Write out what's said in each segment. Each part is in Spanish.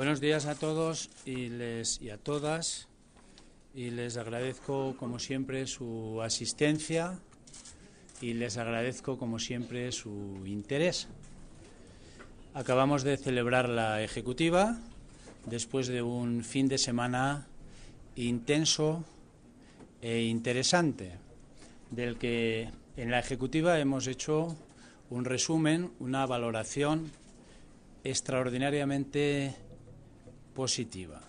Buenos días a todos y, a todas y les agradezco como siempre su asistencia y les agradezco como siempre su interés. Acabamos de celebrar la ejecutiva después de un fin de semana intenso e interesante, del que en la ejecutiva hemos hecho un resumen, una valoración extraordinariamente positiva.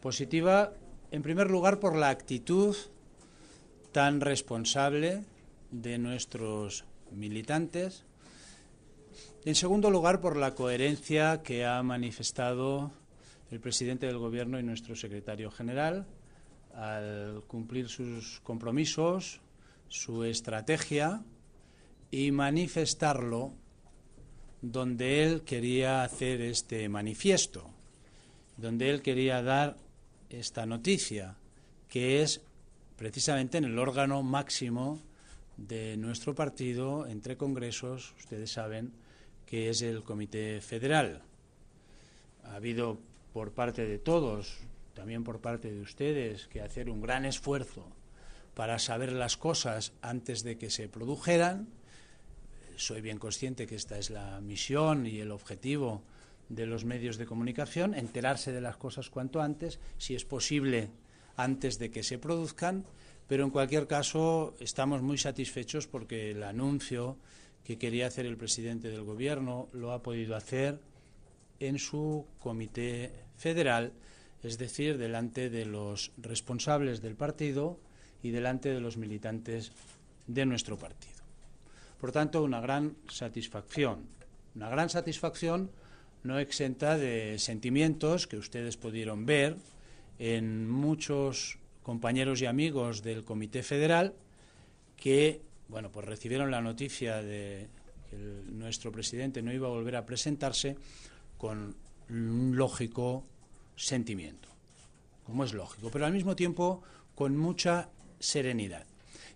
Positiva, en primer lugar, por la actitud tan responsable de nuestros militantes. En segundo lugar, por la coherencia que ha manifestado el presidente del Gobierno y nuestro secretario general al cumplir sus compromisos, su estrategia y manifestarlo donde él quería hacer este manifiesto, donde él quería dar esta noticia, que es precisamente en el órgano máximo de nuestro partido, entre congresos, ustedes saben, que es el Comité Federal. Ha habido por parte de todos, también por parte de ustedes, que hacer un gran esfuerzo para saber las cosas antes de que se produjeran. Soy bien consciente que esta es la misión y el objetivo de los medios de comunicación, enterarse de las cosas cuanto antes, si es posible antes de que se produzcan, pero en cualquier caso estamos muy satisfechos porque el anuncio que quería hacer el presidente del Gobierno lo ha podido hacer en su comité federal, es decir, delante de los responsables del partido y delante de los militantes de nuestro partido. Por tanto, una gran satisfacción, una gran satisfacción no exenta de sentimientos que ustedes pudieron ver en muchos compañeros y amigos del Comité Federal que, bueno, pues recibieron la noticia de que nuestro presidente no iba a volver a presentarse con un lógico sentimiento, como es lógico, pero al mismo tiempo con mucha serenidad.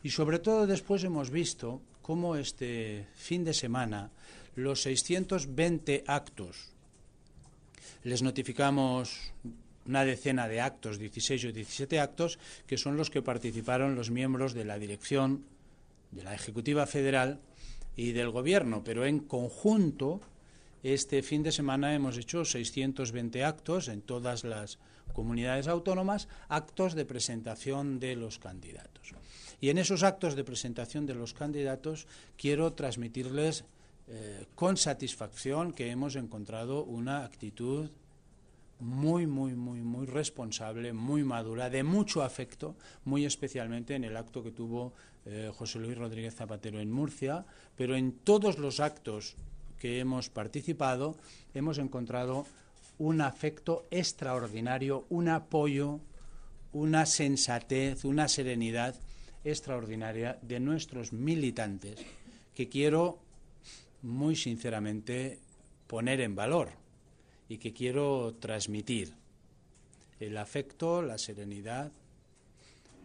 Y sobre todo después hemos visto cómo este fin de semana los 620 actos les notificamos una decena de actos, 16 o 17 actos, que son los que participaron los miembros de la dirección, de la Ejecutiva Federal y del Gobierno, pero en conjunto este fin de semana hemos hecho 620 actos en todas las comunidades autónomas, actos de presentación de los candidatos. Y en esos actos de presentación de los candidatos quiero transmitirles eh, con satisfacción que hemos encontrado una actitud muy, muy, muy, muy responsable, muy madura, de mucho afecto, muy especialmente en el acto que tuvo eh, José Luis Rodríguez Zapatero en Murcia, pero en todos los actos que hemos participado hemos encontrado un afecto extraordinario, un apoyo, una sensatez, una serenidad extraordinaria de nuestros militantes, que quiero muy sinceramente poner en valor y que quiero transmitir. El afecto, la serenidad,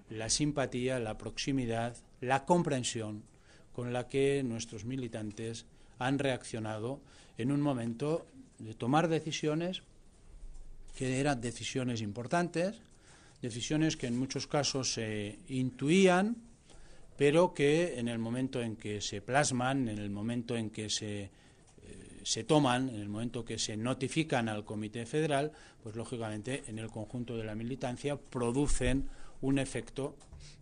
la simpatía, la proximidad, la comprensión con la que nuestros militantes han reaccionado en un momento de tomar decisiones que eran decisiones importantes, decisiones que en muchos casos se intuían, pero que en el momento en que se plasman, en el momento en que se, eh, se toman, en el momento que se notifican al Comité Federal, pues lógicamente en el conjunto de la militancia producen un efecto,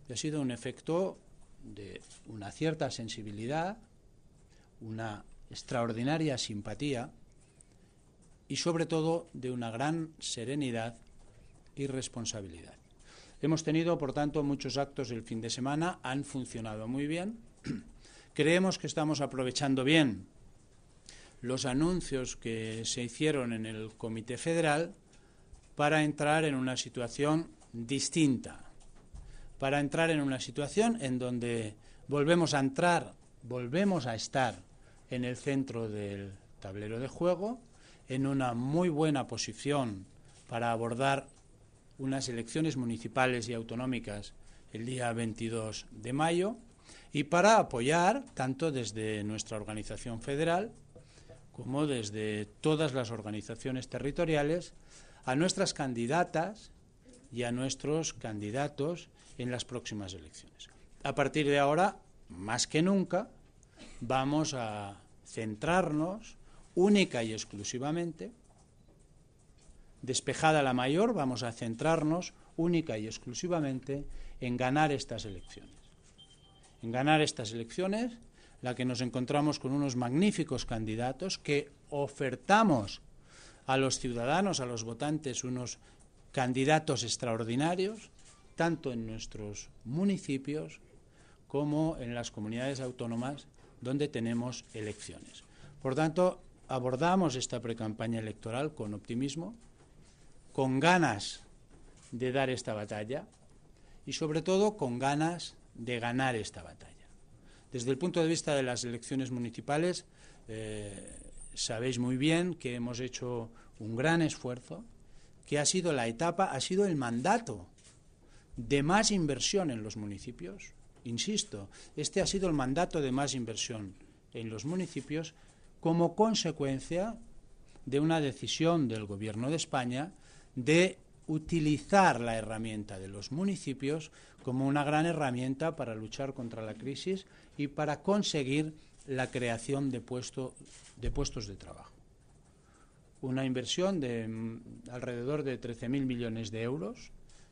que ha sido un efecto de una cierta sensibilidad, una extraordinaria simpatía y sobre todo de una gran serenidad y responsabilidad. Hemos tenido, por tanto, muchos actos el fin de semana, han funcionado muy bien. Creemos que estamos aprovechando bien los anuncios que se hicieron en el Comité Federal para entrar en una situación distinta, para entrar en una situación en donde volvemos a entrar, volvemos a estar en el centro del tablero de juego, en una muy buena posición para abordar unas elecciones municipales y autonómicas el día 22 de mayo y para apoyar tanto desde nuestra organización federal como desde todas las organizaciones territoriales a nuestras candidatas y a nuestros candidatos en las próximas elecciones. A partir de ahora, más que nunca, vamos a centrarnos única y exclusivamente Despejada la mayor, vamos a centrarnos única y exclusivamente en ganar estas elecciones. En ganar estas elecciones, la que nos encontramos con unos magníficos candidatos que ofertamos a los ciudadanos, a los votantes, unos candidatos extraordinarios, tanto en nuestros municipios como en las comunidades autónomas donde tenemos elecciones. Por tanto, abordamos esta precampaña electoral con optimismo, con ganas de dar esta batalla y sobre todo con ganas de ganar esta batalla. Desde el punto de vista de las elecciones municipales, eh, sabéis muy bien que hemos hecho un gran esfuerzo, que ha sido la etapa, ha sido el mandato de más inversión en los municipios. Insisto, este ha sido el mandato de más inversión en los municipios como consecuencia de una decisión del Gobierno de España de utilizar la herramienta de los municipios como una gran herramienta para luchar contra la crisis y para conseguir la creación de, de puestos de trabajo. Una inversión de mm, alrededor de millones de euros,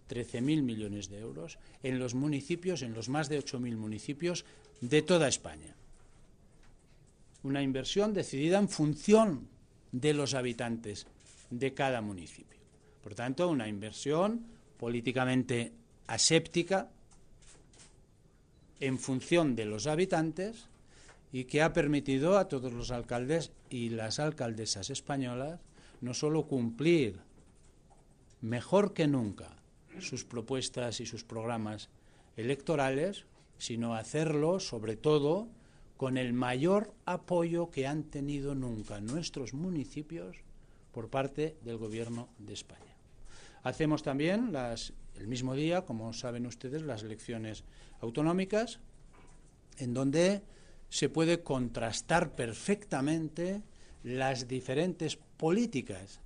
13.000 millones de euros en los municipios, en los más de 8.000 municipios de toda España. Una inversión decidida en función de los habitantes de cada municipio. Por tanto, una inversión políticamente aséptica en función de los habitantes y que ha permitido a todos los alcaldes y las alcaldesas españolas no solo cumplir mejor que nunca sus propuestas y sus programas electorales, sino hacerlo sobre todo con el mayor apoyo que han tenido nunca nuestros municipios por parte del Gobierno de España. Hacemos también el mismo día, como saben ustedes, las elecciones autonómicas, en donde se puede contrastar perfectamente las diferentes políticas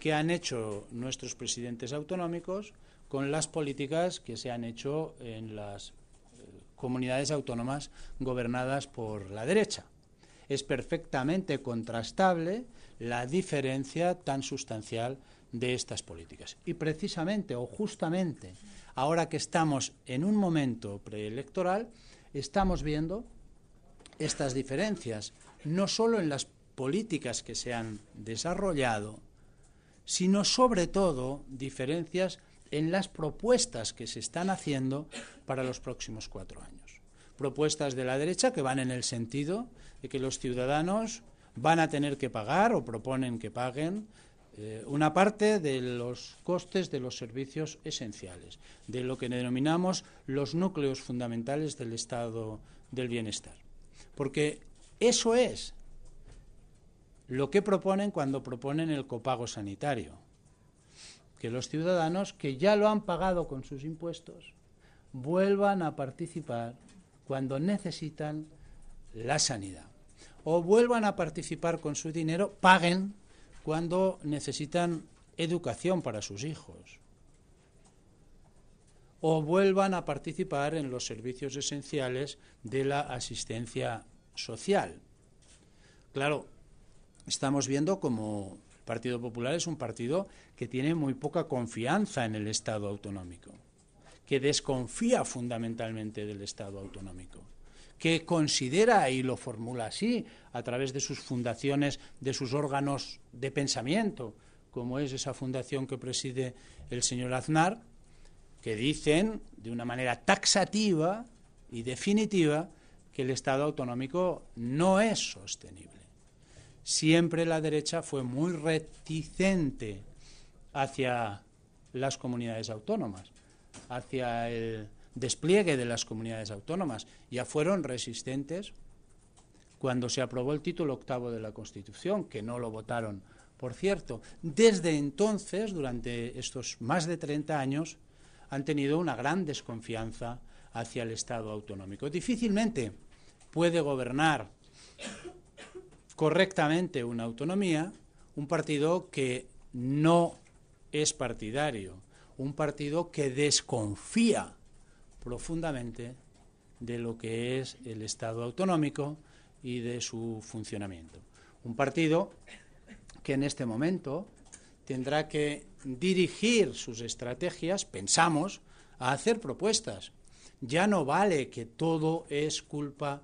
que han hecho nuestros presidentes autonómicos con las políticas que se han hecho en las eh, comunidades autónomas gobernadas por la derecha. Es perfectamente contrastable la diferencia tan sustancial de estas políticas. Y precisamente o justamente ahora que estamos en un momento preelectoral, estamos viendo estas diferencias, no solo en las políticas que se han desarrollado, sino sobre todo diferencias en las propuestas que se están haciendo para los próximos cuatro años. Propuestas de la derecha que van en el sentido de que los ciudadanos van a tener que pagar o proponen que paguen eh, una parte de los costes de los servicios esenciales, de lo que denominamos los núcleos fundamentales del estado del bienestar. Porque eso es lo que proponen cuando proponen el copago sanitario, que los ciudadanos que ya lo han pagado con sus impuestos vuelvan a participar cuando necesitan la sanidad o vuelvan a participar con su dinero, paguen cuando necesitan educación para sus hijos o vuelvan a participar en los servicios esenciales de la asistencia social. Claro, estamos viendo como el Partido Popular es un partido que tiene muy poca confianza en el Estado autonómico, que desconfía fundamentalmente del Estado autonómico que considera, y lo formula así, a través de sus fundaciones, de sus órganos de pensamiento, como es esa fundación que preside el señor Aznar, que dicen de una manera taxativa y definitiva que el Estado autonómico no es sostenible. Siempre la derecha fue muy reticente hacia las comunidades autónomas, hacia el despliegue de las comunidades autónomas. Ya fueron resistentes cuando se aprobó el título octavo de la Constitución, que no lo votaron, por cierto. Desde entonces, durante estos más de 30 años, han tenido una gran desconfianza hacia el Estado autonómico. Difícilmente puede gobernar correctamente una autonomía un partido que no es partidario, un partido que desconfía profundamente de lo que es el Estado autonómico y de su funcionamiento. Un partido que en este momento tendrá que dirigir sus estrategias, pensamos, a hacer propuestas. Ya no vale que todo es culpa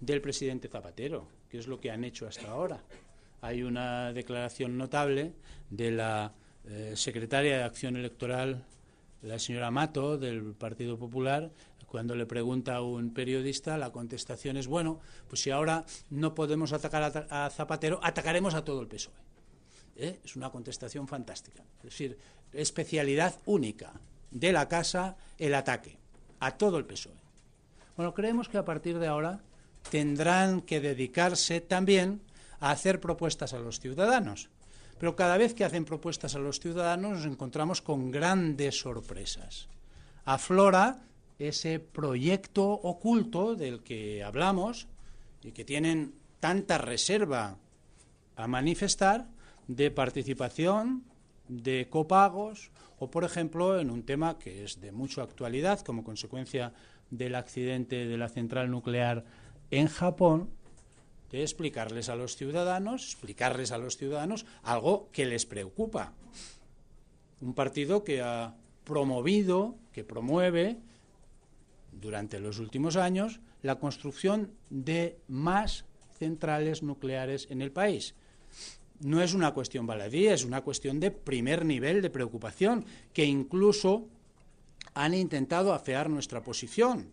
del presidente Zapatero, que es lo que han hecho hasta ahora. Hay una declaración notable de la eh, secretaria de Acción Electoral la señora Mato del Partido Popular, cuando le pregunta a un periodista, la contestación es, bueno, pues si ahora no podemos atacar a, Zapatero, atacaremos a todo el PSOE. ¿Eh? Es una contestación fantástica. Es decir, especialidad única de la casa, el ataque a todo el PSOE. Bueno, creemos que a partir de ahora tendrán que dedicarse también a hacer propuestas a los ciudadanos. Pero cada vez que hacen propuestas a los ciudadanos nos encontramos con grandes sorpresas. Aflora ese proyecto oculto del que hablamos y que tienen tanta reserva a manifestar de participación, de copagos o, por ejemplo, en un tema que es de mucha actualidad como consecuencia del accidente de la central nuclear en Japón, de explicarles a los ciudadanos, explicarles a los ciudadanos algo que les preocupa. Un partido que ha promovido, que promueve durante los últimos años la construcción de más centrales nucleares en el país. No es una cuestión baladí, es una cuestión de primer nivel de preocupación, que incluso han intentado afear nuestra posición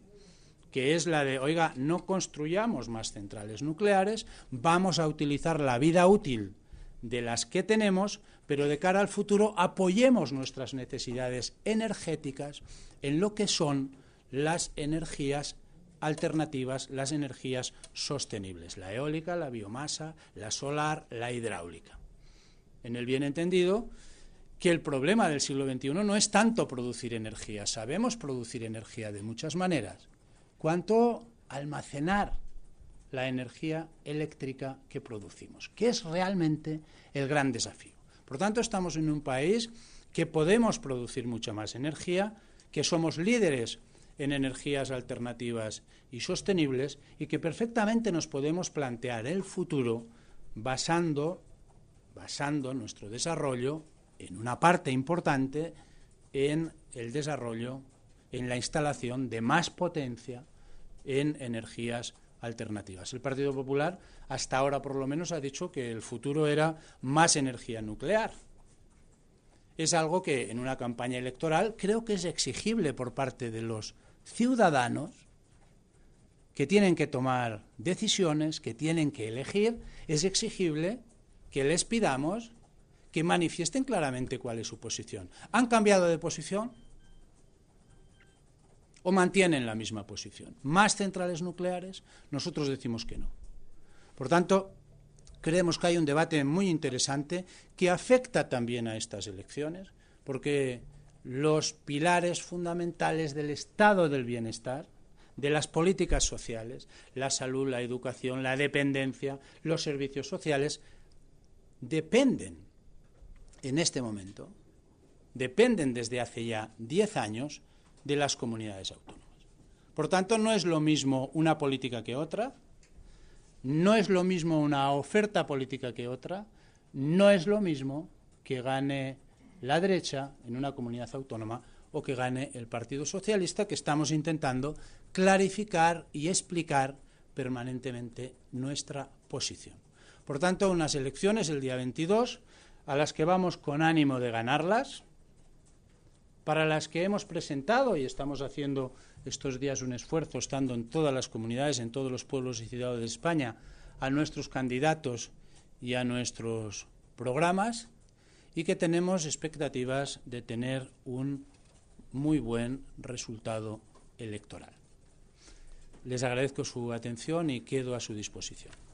que es la de, oiga, no construyamos más centrales nucleares, vamos a utilizar la vida útil de las que tenemos, pero de cara al futuro apoyemos nuestras necesidades energéticas en lo que son las energías alternativas, las energías sostenibles, la eólica, la biomasa, la solar, la hidráulica. En el bien entendido, que el problema del siglo XXI no es tanto producir energía, sabemos producir energía de muchas maneras, cuanto almacenar la energía eléctrica que producimos, que es realmente el gran desafío. Por tanto, estamos en un país que podemos producir mucha más energía, que somos líderes en energías alternativas y sostenibles y que perfectamente nos podemos plantear el futuro basando, basando nuestro desarrollo en una parte importante en el desarrollo, en la instalación de más potencia en energías alternativas. El Partido Popular, hasta ahora por lo menos, ha dicho que el futuro era más energía nuclear. Es algo que en una campaña electoral creo que es exigible por parte de los ciudadanos que tienen que tomar decisiones, que tienen que elegir, es exigible que les pidamos que manifiesten claramente cuál es su posición. ¿Han cambiado de posición? o mantienen la misma posición. ¿Más centrales nucleares? Nosotros decimos que no. Por tanto, creemos que hay un debate muy interesante que afecta también a estas elecciones, porque los pilares fundamentales del estado del bienestar, de las políticas sociales, la salud, la educación, la dependencia, los servicios sociales, dependen en este momento, dependen desde hace ya diez años de las comunidades autónomas. Por tanto, no es lo mismo una política que otra, no es lo mismo una oferta política que otra, no es lo mismo que gane la derecha en una comunidad autónoma o que gane el Partido Socialista, que estamos intentando clarificar y explicar permanentemente nuestra posición. Por tanto, unas elecciones el día 22 a las que vamos con ánimo de ganarlas, para las que hemos presentado y estamos haciendo estos días un esfuerzo, estando en todas las comunidades, en todos los pueblos y ciudades de España, a nuestros candidatos y a nuestros programas, y que tenemos expectativas de tener un muy buen resultado electoral. Les agradezco su atención y quedo a su disposición.